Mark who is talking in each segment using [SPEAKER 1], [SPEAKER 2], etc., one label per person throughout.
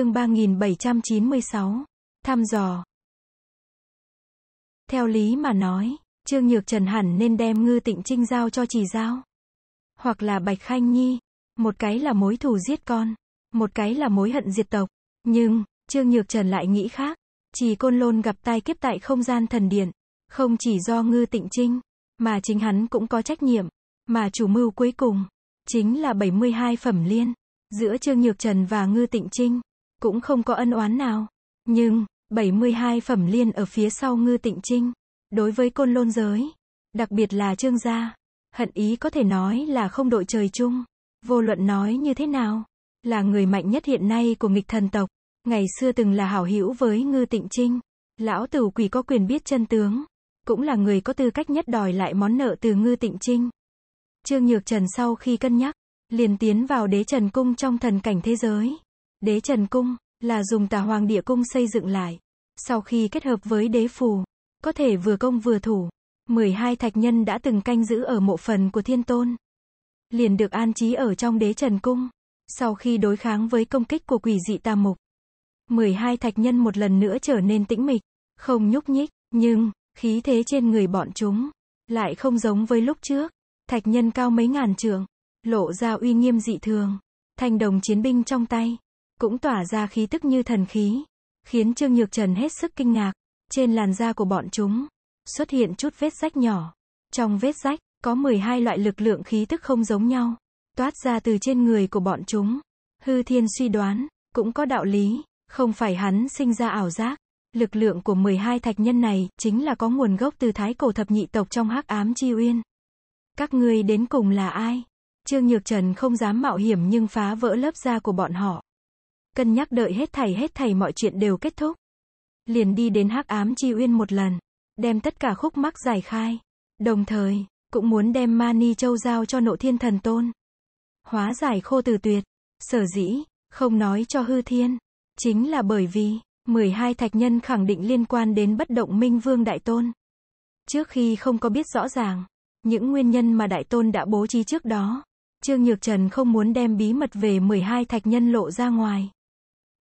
[SPEAKER 1] chương 3796. Thăm dò. Theo lý mà nói, Trương Nhược Trần hẳn nên đem Ngư Tịnh Trinh giao cho trì Giao. Hoặc là Bạch Khanh Nhi. Một cái là mối thù giết con. Một cái là mối hận diệt tộc. Nhưng, Trương Nhược Trần lại nghĩ khác. trì Côn Lôn gặp tai kiếp tại không gian thần điện. Không chỉ do Ngư Tịnh Trinh, mà chính hắn cũng có trách nhiệm. Mà chủ mưu cuối cùng, chính là 72 phẩm liên. Giữa Trương Nhược Trần và Ngư Tịnh Trinh, cũng không có ân oán nào. Nhưng, 72 phẩm liên ở phía sau ngư tịnh trinh. Đối với côn lôn giới, đặc biệt là trương gia, hận ý có thể nói là không đội trời chung. Vô luận nói như thế nào, là người mạnh nhất hiện nay của nghịch thần tộc, ngày xưa từng là hảo hữu với ngư tịnh trinh. Lão tử quỷ có quyền biết chân tướng, cũng là người có tư cách nhất đòi lại món nợ từ ngư tịnh trinh. Trương Nhược Trần sau khi cân nhắc, liền tiến vào đế trần cung trong thần cảnh thế giới. Đế Trần Cung, là dùng tà hoàng địa cung xây dựng lại. Sau khi kết hợp với đế phù, có thể vừa công vừa thủ. 12 thạch nhân đã từng canh giữ ở mộ phần của thiên tôn. Liền được an trí ở trong đế Trần Cung. Sau khi đối kháng với công kích của quỷ dị tà mục, 12 thạch nhân một lần nữa trở nên tĩnh mịch, không nhúc nhích, nhưng, khí thế trên người bọn chúng, lại không giống với lúc trước. Thạch nhân cao mấy ngàn trường, lộ ra uy nghiêm dị thường, thanh đồng chiến binh trong tay, cũng tỏa ra khí tức như thần khí, khiến Trương Nhược Trần hết sức kinh ngạc. Trên làn da của bọn chúng, xuất hiện chút vết rách nhỏ. Trong vết rách, có 12 loại lực lượng khí tức không giống nhau, toát ra từ trên người của bọn chúng. Hư Thiên suy đoán, cũng có đạo lý, không phải hắn sinh ra ảo giác. Lực lượng của 12 thạch nhân này chính là có nguồn gốc từ thái cổ thập nhị tộc trong hắc ám chi uyên. Các ngươi đến cùng là ai? Trương Nhược Trần không dám mạo hiểm nhưng phá vỡ lớp da của bọn họ cân nhắc đợi hết thảy hết thảy mọi chuyện đều kết thúc. Liền đi đến hắc ám chi uyên một lần, đem tất cả khúc mắc giải khai, đồng thời, cũng muốn đem Mani Châu giao cho nộ thiên thần tôn. Hóa giải khô từ tuyệt, sở dĩ, không nói cho hư thiên, chính là bởi vì, 12 thạch nhân khẳng định liên quan đến bất động minh vương đại tôn. Trước khi không có biết rõ ràng, những nguyên nhân mà đại tôn đã bố trí trước đó, Trương Nhược Trần không muốn đem bí mật về 12 thạch nhân lộ ra ngoài.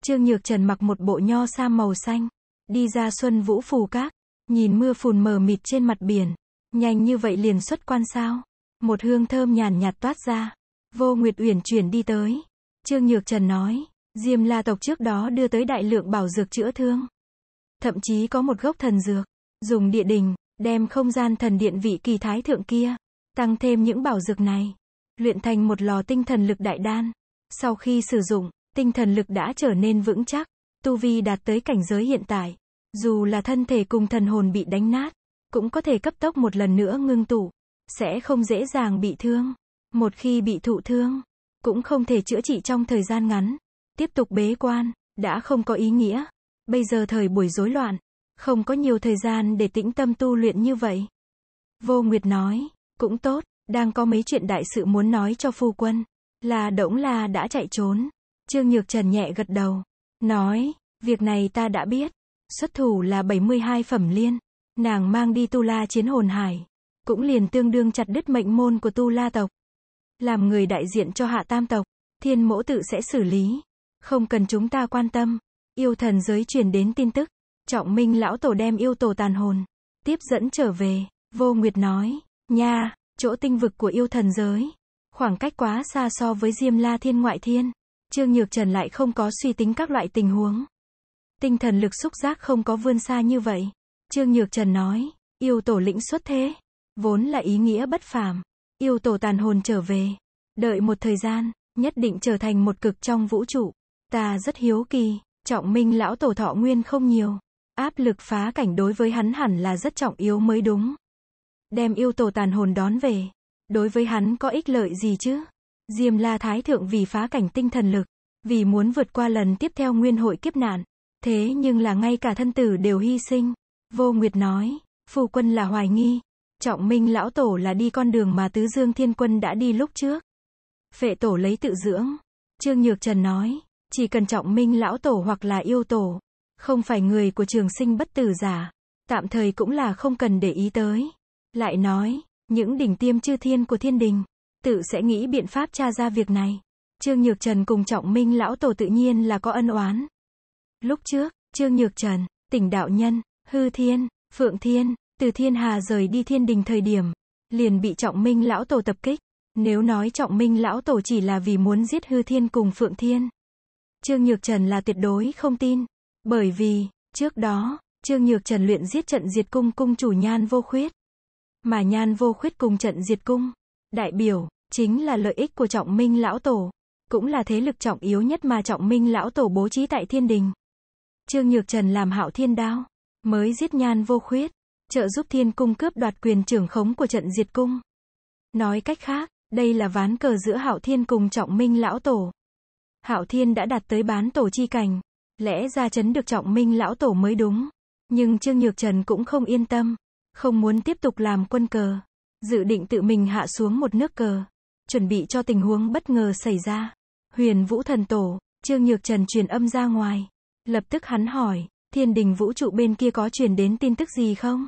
[SPEAKER 1] Trương Nhược Trần mặc một bộ nho sa màu xanh, đi ra xuân vũ phù cát, nhìn mưa phùn mờ mịt trên mặt biển, nhanh như vậy liền xuất quan sao? Một hương thơm nhàn nhạt toát ra, Vô Nguyệt Uyển chuyển đi tới, Trương Nhược Trần nói, Diêm La tộc trước đó đưa tới đại lượng bảo dược chữa thương, thậm chí có một gốc thần dược, dùng địa đình, đem không gian thần điện vị kỳ thái thượng kia, tăng thêm những bảo dược này, luyện thành một lò tinh thần lực đại đan. Sau khi sử dụng, tinh thần lực đã trở nên vững chắc, tu vi đạt tới cảnh giới hiện tại, dù là thân thể cùng thần hồn bị đánh nát, cũng có thể cấp tốc một lần nữa ngưng tụ, sẽ không dễ dàng bị thương. Một khi bị thụ thương, cũng không thể chữa trị trong thời gian ngắn, tiếp tục bế quan, đã không có ý nghĩa. Bây giờ thời buổi rối loạn, không có nhiều thời gian để tĩnh tâm tu luyện như vậy. Vô Nguyệt nói, cũng tốt, đang có mấy chuyện đại sự muốn nói cho phu quân, là Đỗng La đã chạy trốn, Trương Nhược Trần nhẹ gật đầu. Nói, việc này ta đã biết. Xuất thủ là 72 phẩm liên. Nàng mang đi tu la chiến hồn hải. Cũng liền tương đương chặt đứt mệnh môn của tu la tộc. Làm người đại diện cho hạ tam tộc. Thiên mẫu tự sẽ xử lý. Không cần chúng ta quan tâm. Yêu thần giới truyền đến tin tức. Trọng minh lão tổ đem yêu tổ tàn hồn. Tiếp dẫn trở về. Vô Nguyệt nói. Nha, chỗ tinh vực của yêu thần giới. Khoảng cách quá xa so với Diêm La Thiên ngoại thiên. Trương Nhược Trần lại không có suy tính các loại tình huống. Tinh thần lực xúc giác không có vươn xa như vậy. Trương Nhược Trần nói, yêu tổ lĩnh xuất thế, vốn là ý nghĩa bất phàm, yêu tổ tàn hồn trở về, đợi một thời gian, nhất định trở thành một cực trong vũ trụ. Ta rất hiếu kỳ, trọng minh lão tổ thọ nguyên không nhiều, áp lực phá cảnh đối với hắn hẳn là rất trọng yếu mới đúng. Đem yêu tổ tàn hồn đón về, đối với hắn có ích lợi gì chứ? Diêm La Thái Thượng vì phá cảnh tinh thần lực, vì muốn vượt qua lần tiếp theo nguyên hội kiếp nạn. Thế nhưng là ngay cả thân tử đều hy sinh. Vô Nguyệt nói, phu quân là hoài nghi. Trọng Minh Lão Tổ là đi con đường mà Tứ Dương Thiên Quân đã đi lúc trước. Phệ Tổ lấy tự dưỡng. Trương Nhược Trần nói, chỉ cần Trọng Minh Lão Tổ hoặc là yêu Tổ, không phải người của trường sinh bất tử giả, tạm thời cũng là không cần để ý tới. Lại nói, những đỉnh tiêm chư thiên của thiên đình, tự sẽ nghĩ biện pháp tra ra việc này. Trương Nhược Trần cùng Trọng Minh lão tổ tự nhiên là có ân oán. Lúc trước, Trương Nhược Trần, tỉnh đạo nhân, hư thiên, phượng thiên, từ thiên hà rời đi thiên đình thời điểm, liền bị Trọng Minh lão tổ tập kích. Nếu nói Trọng Minh lão tổ chỉ là vì muốn giết hư thiên cùng phượng thiên. Trương Nhược Trần là tuyệt đối không tin. Bởi vì, trước đó, Trương Nhược Trần luyện giết trận diệt cung cung chủ nhan vô khuyết. Mà nhan vô khuyết cùng trận diệt cung Đại biểu, chính là lợi ích của trọng minh lão tổ, cũng là thế lực trọng yếu nhất mà trọng minh lão tổ bố trí tại thiên đình. Trương Nhược Trần làm hạo thiên đao, mới giết nhan vô khuyết, trợ giúp thiên cung cướp đoạt quyền trưởng khống của trận diệt cung. Nói cách khác, đây là ván cờ giữa hạo thiên cùng trọng minh lão tổ. Hạo thiên đã đạt tới bán tổ chi cảnh, lẽ ra chấn được trọng minh lão tổ mới đúng. Nhưng Trương Nhược Trần cũng không yên tâm, không muốn tiếp tục làm quân cờ. Dự định tự mình hạ xuống một nước cờ. Chuẩn bị cho tình huống bất ngờ xảy ra. Huyền Vũ Thần Tổ, Trương Nhược Trần truyền âm ra ngoài. Lập tức hắn hỏi, thiên đình vũ trụ bên kia có truyền đến tin tức gì không?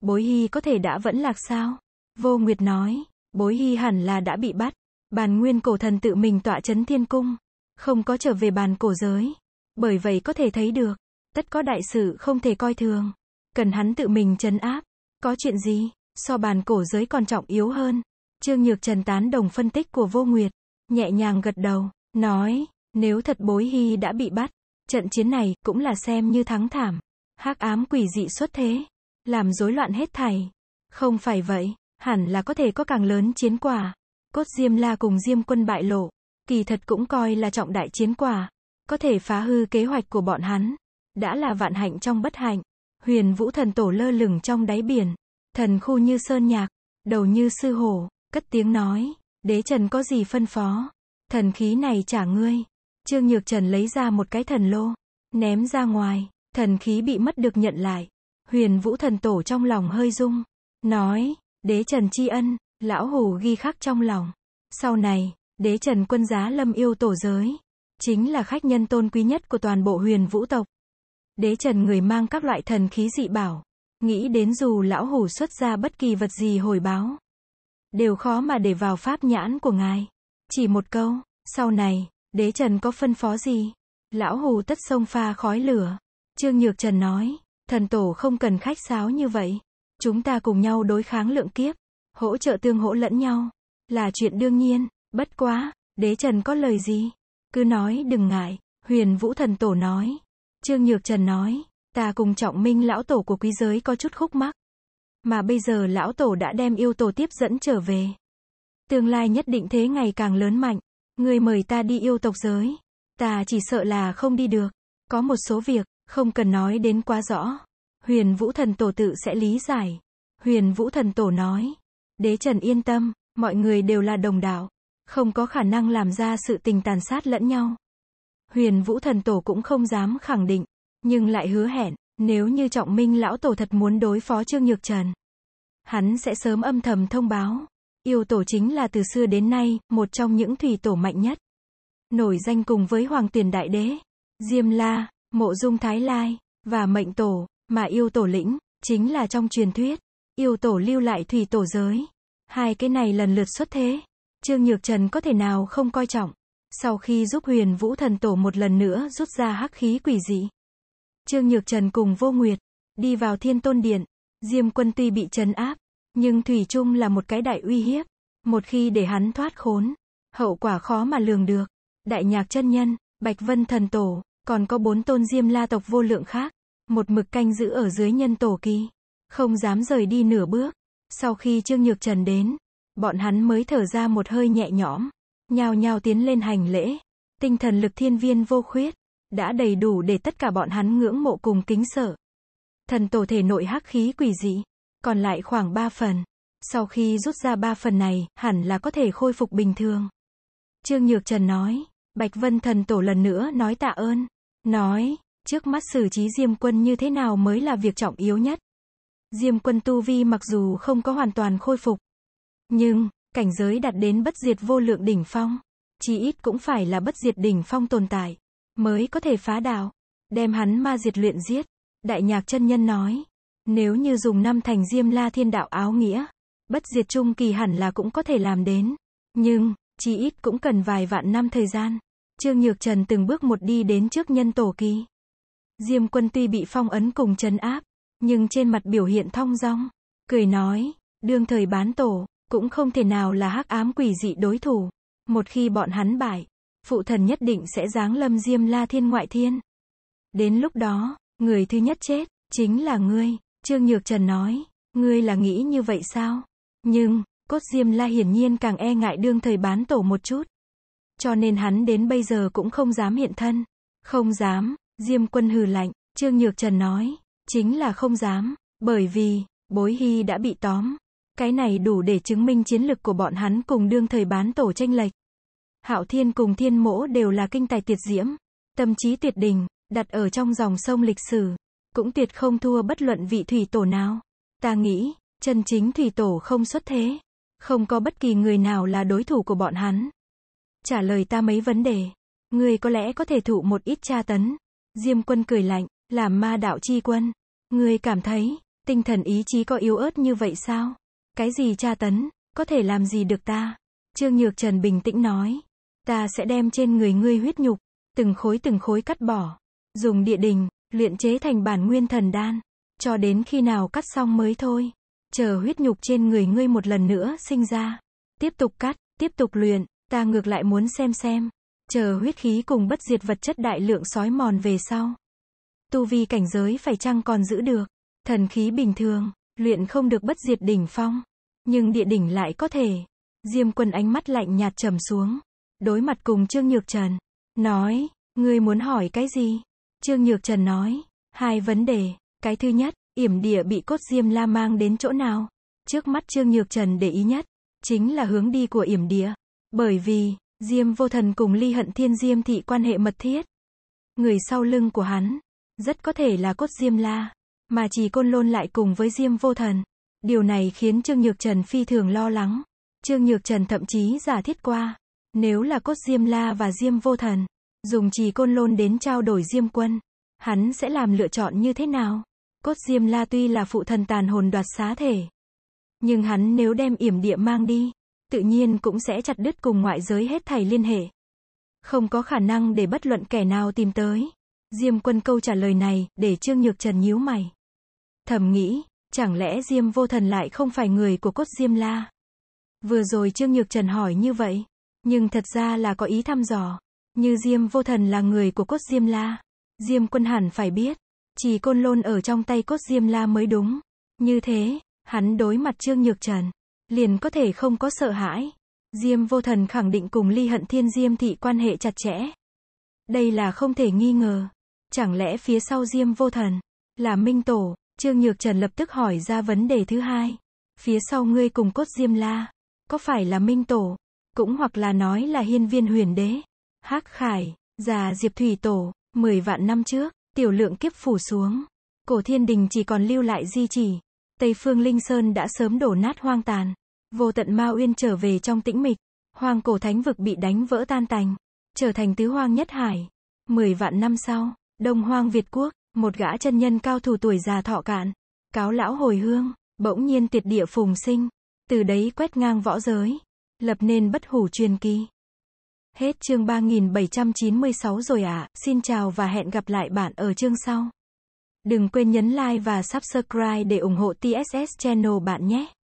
[SPEAKER 1] Bối Hy có thể đã vẫn lạc sao? Vô Nguyệt nói, bối Hy hẳn là đã bị bắt. Bàn nguyên cổ thần tự mình tọa chấn thiên cung. Không có trở về bàn cổ giới. Bởi vậy có thể thấy được, tất có đại sự không thể coi thường. Cần hắn tự mình chấn áp. Có chuyện gì? so bàn cổ giới còn trọng yếu hơn. Trương Nhược Trần tán đồng phân tích của Vô Nguyệt, nhẹ nhàng gật đầu, nói, nếu thật bối hy đã bị bắt, trận chiến này cũng là xem như thắng thảm. hắc ám quỷ dị xuất thế, làm rối loạn hết thảy. Không phải vậy, hẳn là có thể có càng lớn chiến quả. Cốt Diêm La cùng Diêm quân bại lộ, kỳ thật cũng coi là trọng đại chiến quả, có thể phá hư kế hoạch của bọn hắn, đã là vạn hạnh trong bất hạnh. Huyền Vũ Thần Tổ lơ lửng trong đáy biển, Thần khu như sơn nhạc, đầu như sư hổ, cất tiếng nói, đế trần có gì phân phó, thần khí này trả ngươi. Trương Nhược Trần lấy ra một cái thần lô, ném ra ngoài, thần khí bị mất được nhận lại. Huyền Vũ thần tổ trong lòng hơi rung, nói, đế trần tri ân, lão hủ ghi khắc trong lòng. Sau này, đế trần quân giá lâm yêu tổ giới, chính là khách nhân tôn quý nhất của toàn bộ huyền vũ tộc. Đế trần người mang các loại thần khí dị bảo, Nghĩ đến dù lão hủ xuất ra bất kỳ vật gì hồi báo, đều khó mà để vào pháp nhãn của ngài. Chỉ một câu, sau này, đế trần có phân phó gì? Lão hủ tất sông pha khói lửa. Trương Nhược Trần nói, thần tổ không cần khách sáo như vậy. Chúng ta cùng nhau đối kháng lượng kiếp, hỗ trợ tương hỗ lẫn nhau, là chuyện đương nhiên, bất quá, đế trần có lời gì? Cứ nói đừng ngại, huyền vũ thần tổ nói. Trương Nhược Trần nói, Ta cùng trọng minh lão tổ của quý giới có chút khúc mắc. Mà bây giờ lão tổ đã đem yêu tổ tiếp dẫn trở về. Tương lai nhất định thế ngày càng lớn mạnh. Người mời ta đi yêu tộc giới. Ta chỉ sợ là không đi được. Có một số việc, không cần nói đến quá rõ. Huyền Vũ Thần Tổ tự sẽ lý giải. Huyền Vũ Thần Tổ nói. Đế Trần yên tâm, mọi người đều là đồng đạo. Không có khả năng làm ra sự tình tàn sát lẫn nhau. Huyền Vũ Thần Tổ cũng không dám khẳng định nhưng lại hứa hẹn, nếu như Trọng Minh lão tổ thật muốn đối phó Trương Nhược Trần, hắn sẽ sớm âm thầm thông báo. Yêu tổ chính là từ xưa đến nay, một trong những thủy tổ mạnh nhất. Nổi danh cùng với Hoàng Tuyền Đại Đế, Diêm La, Mộ Dung Thái Lai, và Mệnh Tổ, mà yêu tổ lĩnh, chính là trong truyền thuyết, yêu tổ lưu lại thủy tổ giới. Hai cái này lần lượt xuất thế, Trương Nhược Trần có thể nào không coi trọng. Sau khi giúp huyền vũ thần tổ một lần nữa rút ra hắc khí quỷ dị, Trương Nhược Trần cùng Vô Nguyệt đi vào Thiên Tôn Điện. Diêm Quân tuy bị trấn áp, nhưng thủy trung là một cái đại uy hiếp, một khi để hắn thoát khốn, hậu quả khó mà lường được. Đại Nhạc chân nhân, Bạch Vân thần tổ, còn có bốn tôn Diêm La tộc vô lượng khác, một mực canh giữ ở dưới nhân tổ kỳ, không dám rời đi nửa bước. Sau khi Trương Nhược Trần đến, bọn hắn mới thở ra một hơi nhẹ nhõm, nhào nhào tiến lên hành lễ. Tinh thần lực thiên viên vô khuyết, đã đầy đủ để tất cả bọn hắn ngưỡng mộ cùng kính sợ. Thần tổ thể nội hắc khí quỷ dị, còn lại khoảng 3 phần. Sau khi rút ra 3 phần này, hẳn là có thể khôi phục bình thường. Trương Nhược Trần nói, Bạch Vân thần tổ lần nữa nói tạ ơn, nói, trước mắt xử trí Diêm Quân như thế nào mới là việc trọng yếu nhất. Diêm Quân tu vi mặc dù không có hoàn toàn khôi phục, nhưng, cảnh giới đạt đến bất diệt vô lượng đỉnh phong, chỉ ít cũng phải là bất diệt đỉnh phong tồn tại mới có thể phá đảo, đem hắn ma diệt luyện giết. Đại nhạc chân nhân nói, nếu như dùng năm thành diêm la thiên đạo áo nghĩa, bất diệt trung kỳ hẳn là cũng có thể làm đến. Nhưng, chỉ ít cũng cần vài vạn năm thời gian. Trương Nhược Trần từng bước một đi đến trước nhân tổ kỳ. Diêm quân tuy bị phong ấn cùng trấn áp, nhưng trên mặt biểu hiện thong dong, cười nói, đương thời bán tổ, cũng không thể nào là hắc ám quỷ dị đối thủ. Một khi bọn hắn bại, phụ thần nhất định sẽ giáng lâm diêm la thiên ngoại thiên. Đến lúc đó, người thứ nhất chết, chính là ngươi, Trương Nhược Trần nói, ngươi là nghĩ như vậy sao? Nhưng, cốt diêm la hiển nhiên càng e ngại đương thời bán tổ một chút. Cho nên hắn đến bây giờ cũng không dám hiện thân. Không dám, diêm quân hừ lạnh, Trương Nhược Trần nói, chính là không dám, bởi vì, bối hy đã bị tóm. Cái này đủ để chứng minh chiến lực của bọn hắn cùng đương thời bán tổ tranh lệch. Hạo Thiên cùng Thiên Mỗ đều là kinh tài tuyệt diễm, tâm trí tuyệt đỉnh, đặt ở trong dòng sông lịch sử, cũng tuyệt không thua bất luận vị thủy tổ nào. Ta nghĩ, chân chính thủy tổ không xuất thế, không có bất kỳ người nào là đối thủ của bọn hắn. Trả lời ta mấy vấn đề, người có lẽ có thể thụ một ít tra tấn. Diêm Quân cười lạnh, làm ma đạo chi quân, người cảm thấy tinh thần ý chí có yếu ớt như vậy sao? Cái gì tra tấn, có thể làm gì được ta? Trương Nhược Trần bình tĩnh nói ta sẽ đem trên người ngươi huyết nhục, từng khối từng khối cắt bỏ, dùng địa đình, luyện chế thành bản nguyên thần đan, cho đến khi nào cắt xong mới thôi, chờ huyết nhục trên người ngươi một lần nữa sinh ra, tiếp tục cắt, tiếp tục luyện, ta ngược lại muốn xem xem, chờ huyết khí cùng bất diệt vật chất đại lượng sói mòn về sau. Tu vi cảnh giới phải chăng còn giữ được, thần khí bình thường, luyện không được bất diệt đỉnh phong, nhưng địa đỉnh lại có thể. Diêm quân ánh mắt lạnh nhạt trầm xuống. Đối mặt cùng Trương Nhược Trần. Nói, ngươi muốn hỏi cái gì? Trương Nhược Trần nói, hai vấn đề. Cái thứ nhất, yểm địa bị cốt diêm la mang đến chỗ nào? Trước mắt Trương Nhược Trần để ý nhất, chính là hướng đi của yểm địa. Bởi vì, Diêm vô thần cùng ly hận thiên Diêm thị quan hệ mật thiết. Người sau lưng của hắn, rất có thể là cốt Diêm la, mà chỉ côn lôn lại cùng với Diêm vô thần. Điều này khiến Trương Nhược Trần phi thường lo lắng. Trương Nhược Trần thậm chí giả thiết qua, nếu là cốt Diêm La và Diêm Vô Thần, dùng trì côn lôn đến trao đổi Diêm Quân, hắn sẽ làm lựa chọn như thế nào? Cốt Diêm La tuy là phụ thần tàn hồn đoạt xá thể, nhưng hắn nếu đem yểm địa mang đi, tự nhiên cũng sẽ chặt đứt cùng ngoại giới hết thảy liên hệ. Không có khả năng để bất luận kẻ nào tìm tới. Diêm quân câu trả lời này, để Trương Nhược Trần nhíu mày. Thầm nghĩ, chẳng lẽ Diêm vô thần lại không phải người của cốt Diêm La? Vừa rồi Trương Nhược Trần hỏi như vậy, nhưng thật ra là có ý thăm dò. Như Diêm Vô Thần là người của cốt Diêm La. Diêm Quân hẳn phải biết, chỉ côn lôn ở trong tay cốt Diêm La mới đúng. Như thế, hắn đối mặt Trương Nhược Trần, liền có thể không có sợ hãi. Diêm Vô Thần khẳng định cùng Ly Hận Thiên Diêm thị quan hệ chặt chẽ. Đây là không thể nghi ngờ. Chẳng lẽ phía sau Diêm Vô Thần là Minh Tổ? Trương Nhược Trần lập tức hỏi ra vấn đề thứ hai. Phía sau ngươi cùng cốt Diêm La, có phải là Minh Tổ? cũng hoặc là nói là hiên viên huyền đế. Hắc Khải, già Diệp Thủy Tổ, 10 vạn năm trước, tiểu lượng kiếp phủ xuống. Cổ thiên đình chỉ còn lưu lại di chỉ. Tây phương Linh Sơn đã sớm đổ nát hoang tàn. Vô tận ma uyên trở về trong tĩnh mịch. hoàng cổ thánh vực bị đánh vỡ tan tành. Trở thành tứ hoang nhất hải. Mười vạn năm sau, đông hoang Việt Quốc, một gã chân nhân cao thủ tuổi già thọ cạn. Cáo lão hồi hương, bỗng nhiên tiệt địa phùng sinh. Từ đấy quét ngang võ giới lập nên bất hủ truyền kỳ. Hết chương 3796 rồi ạ, à. xin chào và hẹn gặp lại bạn ở chương sau. Đừng quên nhấn like và subscribe để ủng hộ TSS Channel bạn nhé.